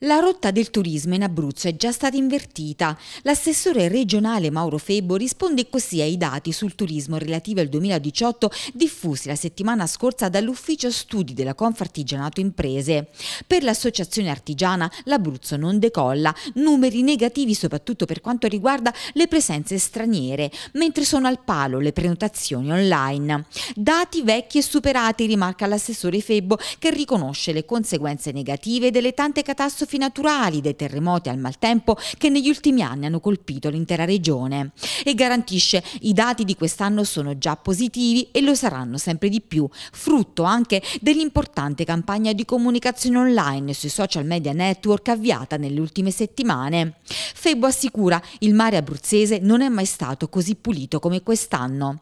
La rotta del turismo in Abruzzo è già stata invertita. L'assessore regionale Mauro Febbo risponde così ai dati sul turismo relativi al 2018 diffusi la settimana scorsa dall'ufficio studi della Confartigianato Imprese. Per l'associazione artigiana l'Abruzzo non decolla, numeri negativi soprattutto per quanto riguarda le presenze straniere, mentre sono al palo le prenotazioni online. Dati vecchi e superati, rimarca l'assessore Febbo, che riconosce le conseguenze negative delle tante catastrofi catastrofi naturali, dai terremoti al maltempo che negli ultimi anni hanno colpito l'intera regione. E garantisce i dati di quest'anno sono già positivi e lo saranno sempre di più, frutto anche dell'importante campagna di comunicazione online sui social media network avviata nelle ultime settimane. Febo assicura il mare abruzzese non è mai stato così pulito come quest'anno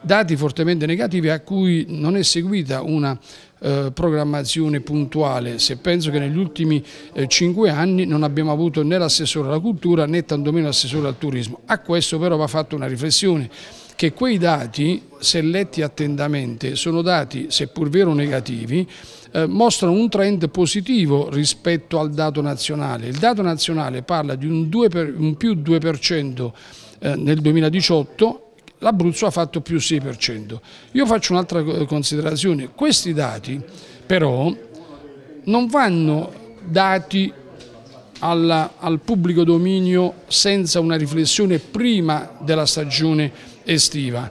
dati fortemente negativi a cui non è seguita una eh, programmazione puntuale, se penso che negli ultimi eh, cinque anni non abbiamo avuto né l'assessore alla cultura né tantomeno l'assessore al turismo. A questo però va fatta una riflessione che quei dati, se letti attentamente, sono dati, seppur vero negativi, eh, mostrano un trend positivo rispetto al dato nazionale. Il dato nazionale parla di un, per, un più 2% eh, nel 2018 l'Abruzzo ha fatto più 6%. Io faccio un'altra considerazione, questi dati però non vanno dati alla, al pubblico dominio senza una riflessione prima della stagione estiva,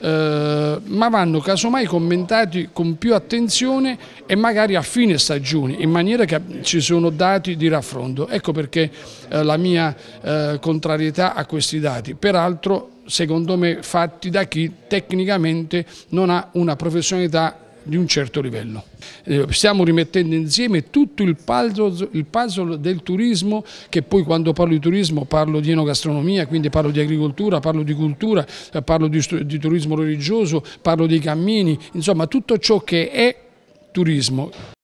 eh, ma vanno casomai commentati con più attenzione e magari a fine stagione, in maniera che ci sono dati di raffronto. Ecco perché eh, la mia eh, contrarietà a questi dati. Peraltro secondo me fatti da chi tecnicamente non ha una professionalità di un certo livello. Eh, stiamo rimettendo insieme tutto il puzzle, il puzzle, del turismo, che poi quando parlo di turismo parlo di enogastronomia, quindi parlo di agricoltura, parlo di cultura, eh, parlo di, di turismo religioso, parlo di cammini, insomma tutto ciò che è turismo.